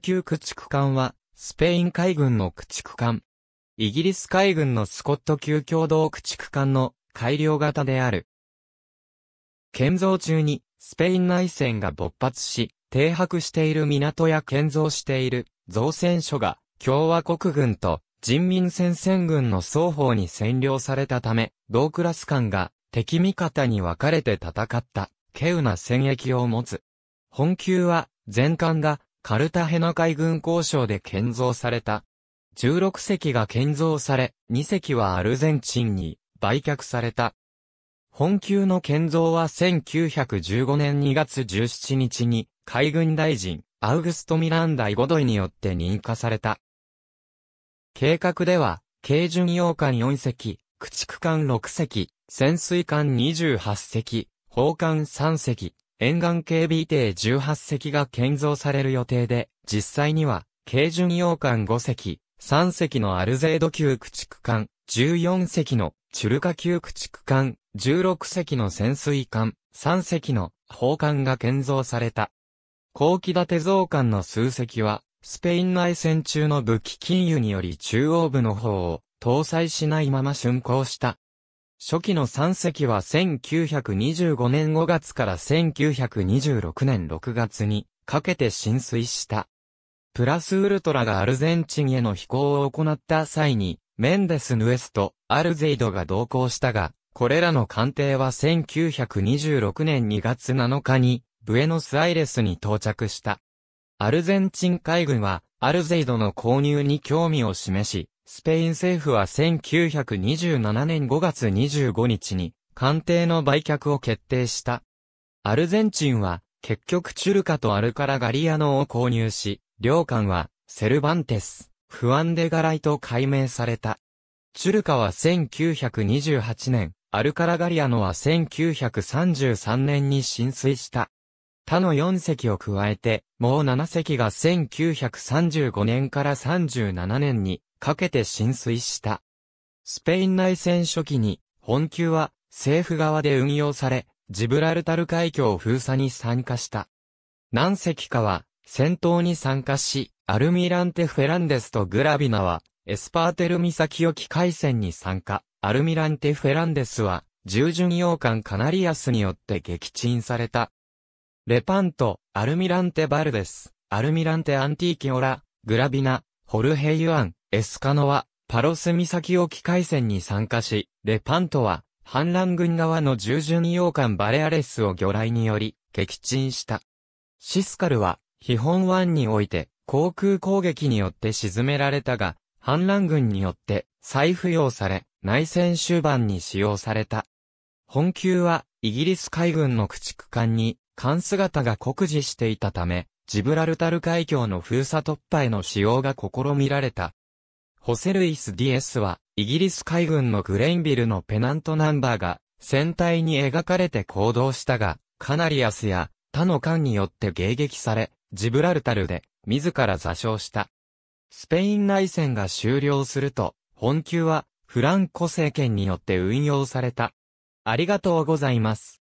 級駆逐艦は、スペイン海軍の駆逐艦。イギリス海軍のスコット級共同駆逐艦の改良型である。建造中に、スペイン内戦が勃発し、停泊している港や建造している造船所が共和国軍と人民戦線軍の双方に占領されたため、同クラス艦が敵味方に分かれて戦った、稀有な戦役を持つ。本級は、全艦がカルタヘナ海軍交渉で建造された。16隻が建造され、2隻はアルゼンチンに売却された。本級の建造は1915年2月17日に海軍大臣アウグスト・ミランダ・イゴドイによって認可された。計画では、軽巡洋艦4隻、駆逐艦6隻、潜水艦28隻、砲艦3隻、沿岸警備艇18隻が建造される予定で、実際には、軽巡洋艦5隻、3隻のアルゼード級駆逐艦、14隻のチュルカ級駆逐艦、16隻の潜水艦、3隻の砲艦が建造された。後期建て造艦の数隻は、スペイン内戦中の武器禁輸により中央部の方を搭載しないまま竣工した初期の3隻は1925年5月から1926年6月にかけて浸水した。プラスウルトラがアルゼンチンへの飛行を行った際に、メンデス・ヌエスとアルゼイドが同行したが、これらの艦艇は1926年2月7日に、ブエノスアイレスに到着した。アルゼンチン海軍は、アルゼイドの購入に興味を示し、スペイン政府は1927年5月25日に、官邸の売却を決定した。アルゼンチンは、結局チュルカとアルカラガリアノを購入し、両館は、セルバンテス、フアンデガライと改名された。チュルカは1928年、アルカラガリアノは1933年に浸水した。他の4隻を加えて、もう7隻が1935年から37年にかけて浸水した。スペイン内戦初期に、本級は政府側で運用され、ジブラルタル海峡封鎖に参加した。何隻かは、戦闘に参加し、アルミランテ・フェランデスとグラビナは、エスパーテル岬沖海戦に参加。アルミランテ・フェランデスは、従順洋艦カナリアスによって撃沈された。レパント、アルミランテ・バルデス、アルミランテ・アンティーキオラ、グラビナ、ホルヘ・ユアン、エスカノは、パロス岬沖海戦に参加し、レパントは、反乱軍側の従順洋艦バレアレスを魚雷により、撃沈した。シスカルは、基本湾において、航空攻撃によって沈められたが、反乱軍によって再付与され、内戦終盤に使用された。本級は、イギリス海軍の駆逐艦に、艦姿が酷似していたため、ジブラルタル海峡の封鎖突破への使用が試みられた。ホセルイス・ディエスは、イギリス海軍のグレインビルのペナントナンバーが、船体に描かれて行動したが、カナリアスや他の艦によって迎撃され、ジブラルタルで、自ら座礁した。スペイン内戦が終了すると、本級は、フランコ政権によって運用された。ありがとうございます。